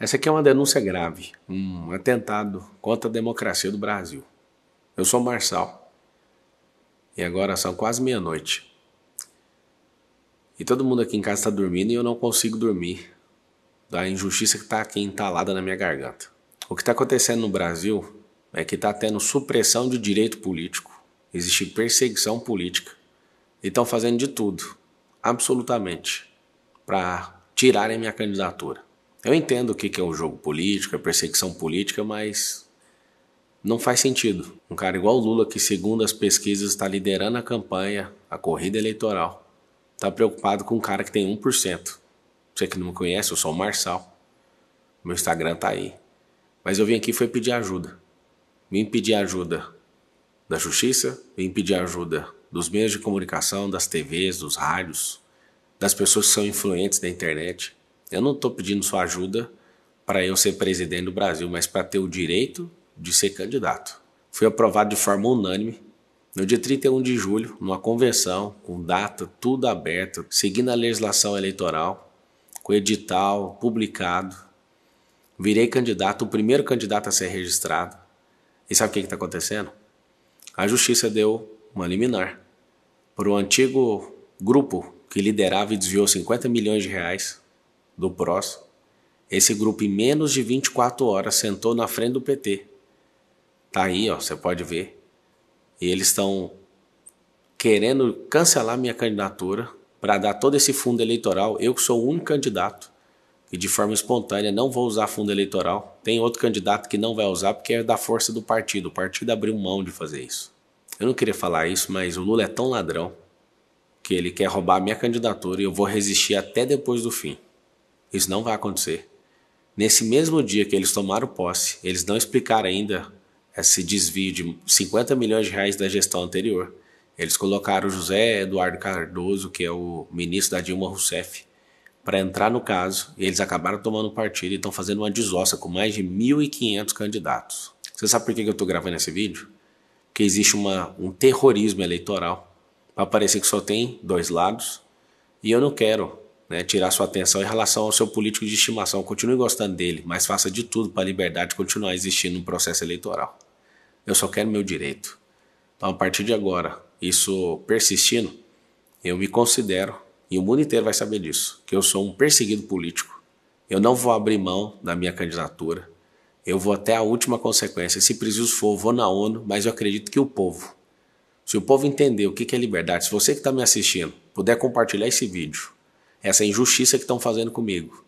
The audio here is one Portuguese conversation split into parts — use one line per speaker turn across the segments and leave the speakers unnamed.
Essa aqui é uma denúncia grave, um atentado contra a democracia do Brasil. Eu sou Marçal e agora são quase meia-noite. E todo mundo aqui em casa está dormindo e eu não consigo dormir da injustiça que está aqui entalada na minha garganta. O que está acontecendo no Brasil é que está tendo supressão de direito político, existe perseguição política e estão fazendo de tudo, absolutamente, para tirarem minha candidatura. Eu entendo o que é o jogo político, a perseguição política, mas não faz sentido. Um cara igual o Lula, que segundo as pesquisas está liderando a campanha, a corrida eleitoral, está preocupado com um cara que tem 1%. Você que não me conhece, eu sou o Marçal. Meu Instagram tá aí. Mas eu vim aqui foi pedir ajuda. Vim pedir ajuda da justiça, vim pedir ajuda dos meios de comunicação, das TVs, dos rádios, das pessoas que são influentes da internet. Eu não estou pedindo sua ajuda para eu ser presidente do Brasil, mas para ter o direito de ser candidato. Fui aprovado de forma unânime no dia 31 de julho, numa convenção, com data tudo aberta, seguindo a legislação eleitoral, com edital publicado. Virei candidato, o primeiro candidato a ser registrado. E sabe o que está acontecendo? A justiça deu uma liminar para o antigo grupo que liderava e desviou 50 milhões de reais do PROS, esse grupo em menos de 24 horas sentou na frente do PT. Tá aí, ó, você pode ver. E eles estão querendo cancelar minha candidatura para dar todo esse fundo eleitoral. Eu que sou o único candidato que de forma espontânea não vou usar fundo eleitoral. Tem outro candidato que não vai usar porque é da força do partido. O partido abriu mão de fazer isso. Eu não queria falar isso, mas o Lula é tão ladrão que ele quer roubar a minha candidatura e eu vou resistir até depois do fim. Isso não vai acontecer. Nesse mesmo dia que eles tomaram posse, eles não explicaram ainda esse desvio de 50 milhões de reais da gestão anterior. Eles colocaram José Eduardo Cardoso, que é o ministro da Dilma Rousseff, para entrar no caso. eles acabaram tomando partido e estão fazendo uma desossa com mais de 1.500 candidatos. Você sabe por que eu estou gravando esse vídeo? Porque existe uma, um terrorismo eleitoral. para parecer que só tem dois lados. E eu não quero né, tirar sua atenção em relação ao seu político de estimação. Continue gostando dele, mas faça de tudo para a liberdade continuar existindo no processo eleitoral. Eu só quero meu direito. Então, a partir de agora, isso persistindo, eu me considero, e o mundo inteiro vai saber disso, que eu sou um perseguido político. Eu não vou abrir mão da minha candidatura. Eu vou até a última consequência. Se preciso for, vou na ONU, mas eu acredito que o povo. Se o povo entender o que é liberdade, se você que está me assistindo puder compartilhar esse vídeo, essa injustiça que estão fazendo comigo.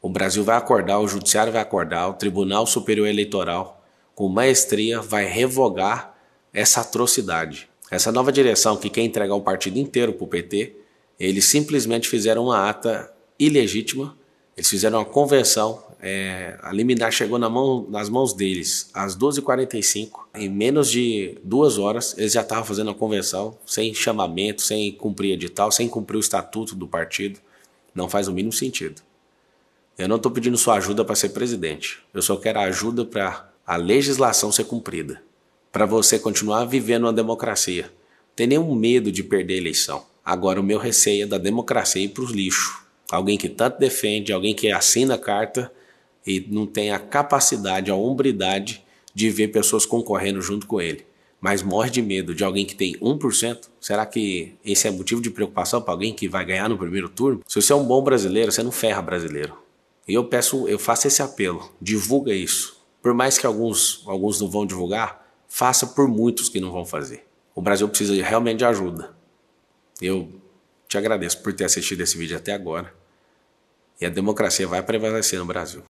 O Brasil vai acordar, o Judiciário vai acordar, o Tribunal Superior Eleitoral, com maestria, vai revogar essa atrocidade. Essa nova direção que quer entregar o partido inteiro para o PT, eles simplesmente fizeram uma ata ilegítima eles fizeram uma convenção. É, a liminar chegou na mão, nas mãos deles às 12h45. Em menos de duas horas, eles já estavam fazendo a convenção, sem chamamento, sem cumprir edital, sem cumprir o estatuto do partido. Não faz o mínimo sentido. Eu não estou pedindo sua ajuda para ser presidente. Eu só quero ajuda para a legislação ser cumprida. Para você continuar vivendo uma democracia. tem nenhum medo de perder a eleição. Agora, o meu receio é da democracia ir para os lixos Alguém que tanto defende, alguém que assina a carta e não tem a capacidade, a hombridade de ver pessoas concorrendo junto com ele. Mas morre de medo de alguém que tem 1%? Será que esse é motivo de preocupação para alguém que vai ganhar no primeiro turno? Se você é um bom brasileiro, você não ferra brasileiro. E eu peço, eu faço esse apelo, divulga isso. Por mais que alguns, alguns não vão divulgar, faça por muitos que não vão fazer. O Brasil precisa realmente de ajuda. Eu te agradeço por ter assistido esse vídeo até agora. E a democracia vai prevalecer no Brasil.